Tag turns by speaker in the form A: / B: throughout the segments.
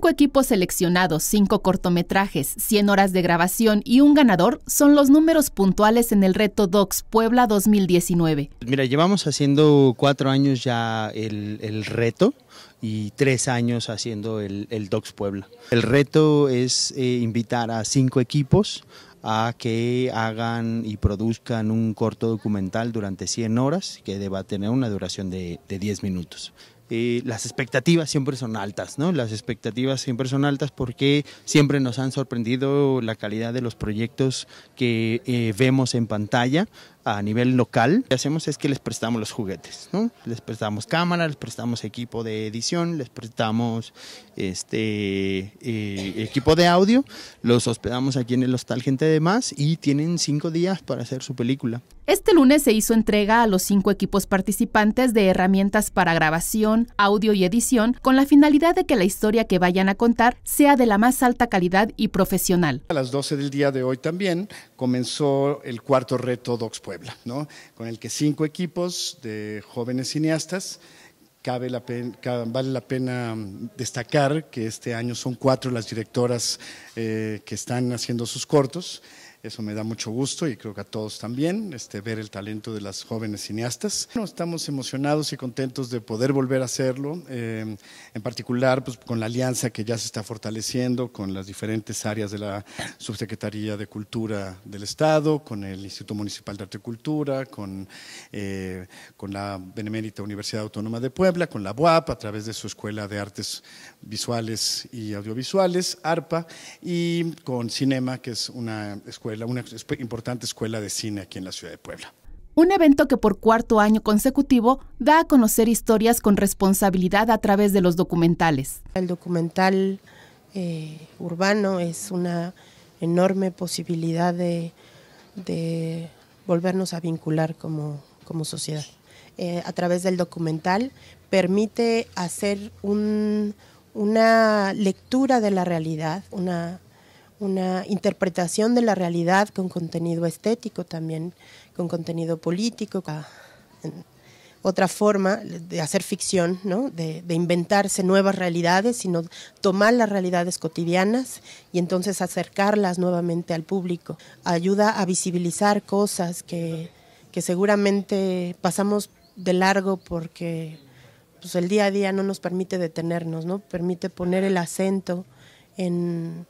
A: cinco equipos seleccionados, cinco cortometrajes, 100 horas de grabación y un ganador son los números puntuales en el reto Docs Puebla 2019.
B: Mira, llevamos haciendo cuatro años ya el, reto y tres años haciendo el, Docs Puebla. El reto es eh, invitar a cinco equipos a que hagan y produzcan un corto documental durante 100 horas que deba tener una duración de, de 10 minutos. Eh, las expectativas siempre son altas, ¿no? Las expectativas siempre son altas porque siempre nos han sorprendido la calidad de los proyectos que eh, vemos en pantalla a nivel local, lo que hacemos es que les prestamos los juguetes, Les prestamos cámara, les prestamos equipo de edición, les prestamos este eh, equipo de audio, los hospedamos aquí en el Hostal Gente de Más y tienen cinco días para hacer su película.
A: Este lunes se hizo entrega a los cinco equipos participantes de herramientas para grabación, audio y edición con la finalidad de que la historia que vayan a contar sea de la más alta calidad y profesional.
C: A las 12 del día de hoy también comenzó el cuarto reto Docs con el que cinco equipos de jóvenes cineastas Cabe la vale la pena mm, destacar que este año son cuatro las directoras eh, que están haciendo sus cortos eso me da mucho gusto y creo que a todos también, este, ver el talento de las jóvenes cineastas. estamos emocionados y contentos de poder volver a hacerlo, eh, en particular pues, con la alianza que ya se está fortaleciendo con las diferentes áreas de la Subsecretaría de Cultura del Estado, con el Instituto Municipal de Arte y Cultura, con, eh, con la Benemérita Universidad Autónoma de Puebla, con la BUAP a través de su Escuela de Artes Visuales y Audiovisuales, ARPA, y con Cinema, que es una escuela una importante escuela de cine aquí en la ciudad de Puebla.
A: Un evento que por cuarto año consecutivo da a conocer historias con responsabilidad a través de los documentales. El documental eh, urbano es
D: una enorme posibilidad de, volvernos a vincular como, sociedad. Eh, a través del documental permite hacer una lectura de la realidad, una una interpretación de la realidad con contenido estético también, con contenido político, otra forma de hacer ficción, ¿no? de, inventarse nuevas realidades, sino tomar las realidades cotidianas y entonces acercarlas nuevamente al público. Ayuda a visibilizar cosas que, que seguramente pasamos de largo porque pues, el día a día no nos permite detenernos, ¿no? permite poner el acento en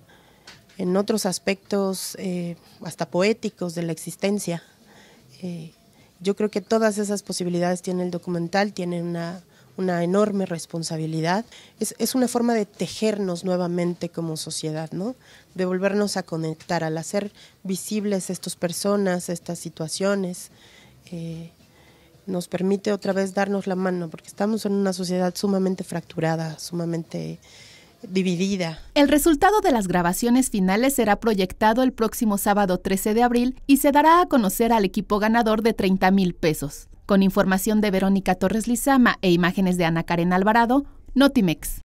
D: en otros aspectos eh, hasta poéticos de la existencia. Eh, yo creo que todas esas posibilidades tiene el documental, tiene una, enorme responsabilidad. Es, es, una forma de tejernos nuevamente como sociedad, ¿no? De volvernos a conectar, al hacer visibles estas personas, estas situaciones. Eh, nos permite otra vez darnos la mano, porque estamos en una sociedad sumamente
A: fracturada, sumamente dividida. El resultado de las grabaciones finales será proyectado el próximo sábado 13 de abril y se dará a conocer al equipo ganador de 30 mil pesos. Con información de Verónica Torres Lizama e imágenes de Ana Karen Alvarado, Notimex.